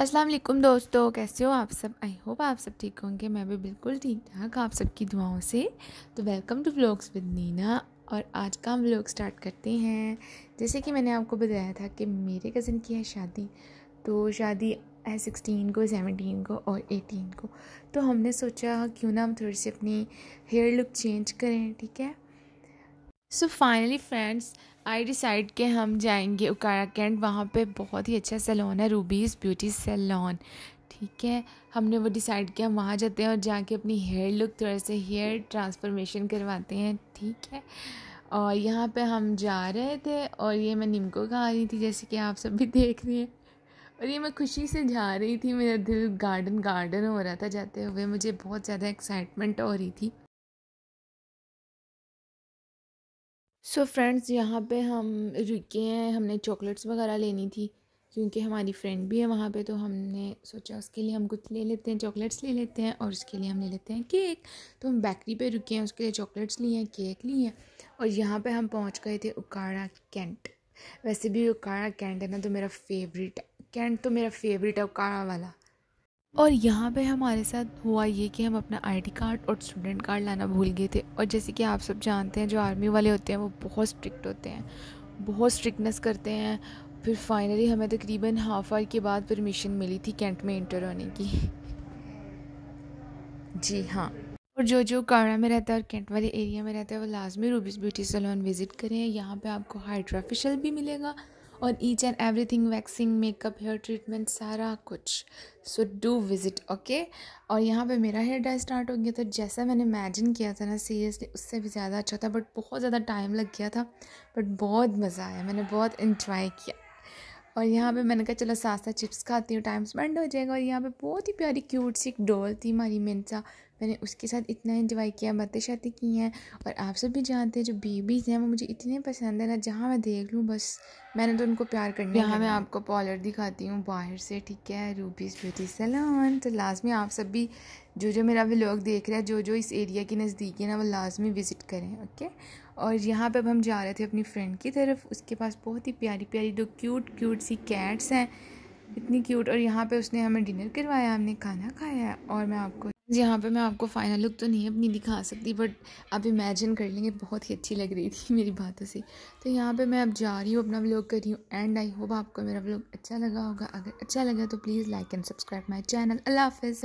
अस्सलाम वालेकुम दोस्तों कैसे हो आप सब आई होप आप सब ठीक होंगे मैं भी बिल्कुल ठीक ठाक आप सबकी दुआओं से तो welcome to vlogs with Neena और आज का हम व्लॉग स्टार्ट करते हैं जैसे कि मैंने आपको बताया था कि मेरे कज़न की है शादी तो शादी है सिक्सटीन को सेवनटीन को और एटीन को तो हमने सोचा क्यों ना हम थोड़ी सी अपनी हेयर लुक चेंज करें ठीक है so finally friends I decide के हम जाएंगे उत्तराखंड वहाँ पे बहुत ही अच्छा सैलून है रूबीज़ ब्यूटी सैलून ठीक है हमने वो डिसाइड किया हम वहाँ जाते हैं और जाके अपनी हेयर लुक थोड़ा से हेयर ट्रांसफॉर्मेशन करवाते हैं ठीक है और यहाँ पे हम जा रहे थे और ये मैं का खा रही थी जैसे कि आप सब भी देख रहे हैं और ये मैं खुशी से जा रही थी मेरा दिल गार्डन गार्डन हो रहा था जाते हुए मुझे बहुत ज़्यादा एक्साइटमेंट हो रही थी सो फ्रेंड्स यहाँ पे हम रुके हैं हमने चॉकलेट्स वगैरह लेनी थी क्योंकि हमारी फ्रेंड भी है वहाँ पे तो हमने सोचा उसके लिए हम कुछ ले लेते हैं चॉकलेट्स ले लेते हैं और उसके लिए हम ले लेते हैं केक तो हम बेकरी पे रुके हैं उसके लिए चॉकलेट्स लिए हैं केक लिए हैं और यहाँ पे हम पहुँच गए थे उकाड़ा कैंट वैसे भी उकाड़ा कैंट है ना तो मेरा फेवरेट है कैंट तो मेरा फेवरेट है उकाड़ा वाला और यहाँ पे हमारे साथ हुआ ये कि हम अपना आईडी कार्ड और स्टूडेंट कार्ड लाना भूल गए थे और जैसे कि आप सब जानते हैं जो आर्मी वाले होते हैं वो बहुत स्ट्रिक्ट होते हैं बहुत स्ट्रिक्टनेस करते हैं फिर फाइनली हमें तकरीबन हाफ आवर के बाद परमिशन मिली थी कैंट में इंटर होने की जी हाँ और जो जो कावड़ा में रहता है और कैंट वाले एरिया में रहता है वो लाजमी रूबीज़ ब्यूटी सलोन विज़िट करें यहाँ पे आपको हाइड्राफिशल भी मिलेगा और each and everything waxing makeup hair treatment सारा कुछ सो डू विज़िट ओके और यहाँ पे मेरा हेयर डाई स्टार्ट हो गया था जैसा मैंने इमेजिन किया था ना सीरियसली उससे भी ज़्यादा अच्छा था बट बहुत ज़्यादा टाइम लग गया था बट बहुत मज़ा आया मैंने बहुत इन्जॉय किया और यहाँ पे मैंने कहा चलो सास्ता चिप्स खाती हूँ टाइम स्पेंड हो जाएगा और यहाँ पे बहुत ही प्यारी क्यूट सी एक डॉल थी हमारी मिनसा मैंने उसके साथ इतना इन्जॉय किया बातें शातें की हैं और आप सब भी जानते हैं जो बेबीज़ हैं वो मुझे इतने पसंद है ना जहाँ मैं देख लूँ बस मैंने तो उनको प्यार करने यहाँ मैं आपको पॉलर दिखाती हूँ बाहर से ठीक है रूबीज़ ब्यूटी सैलॉन तो लाजमी आप सब भी जो जो मेरा व्लॉग देख रहा है जो जो इस एरिया के नज़दीक है ना वो लाजमी विज़िट करें ओके और यहाँ पर अब हम जा रहे थे अपनी फ्रेंड की तरफ उसके पास बहुत ही प्यारी प्यारी दो क्यूट क्यूट सी कैट्स हैं इतनी क्यूट और यहाँ पे उसने हमें डिनर करवाया हमने खाना खाया और मैं आपको यहाँ पे मैं आपको फाइनल लुक तो नहीं अपनी दिखा सकती बट आप इमेजिन कर लेंगे बहुत ही अच्छी लग रही थी मेरी बातों से तो यहाँ पे मैं अब जा रही हूँ अपना व्लॉग कर रही हूँ एंड आई होप आपको मेरा व्लॉग अच्छा लगा होगा अगर अच्छा लगा तो please like and subscribe my channel अल्लाह हाफिज़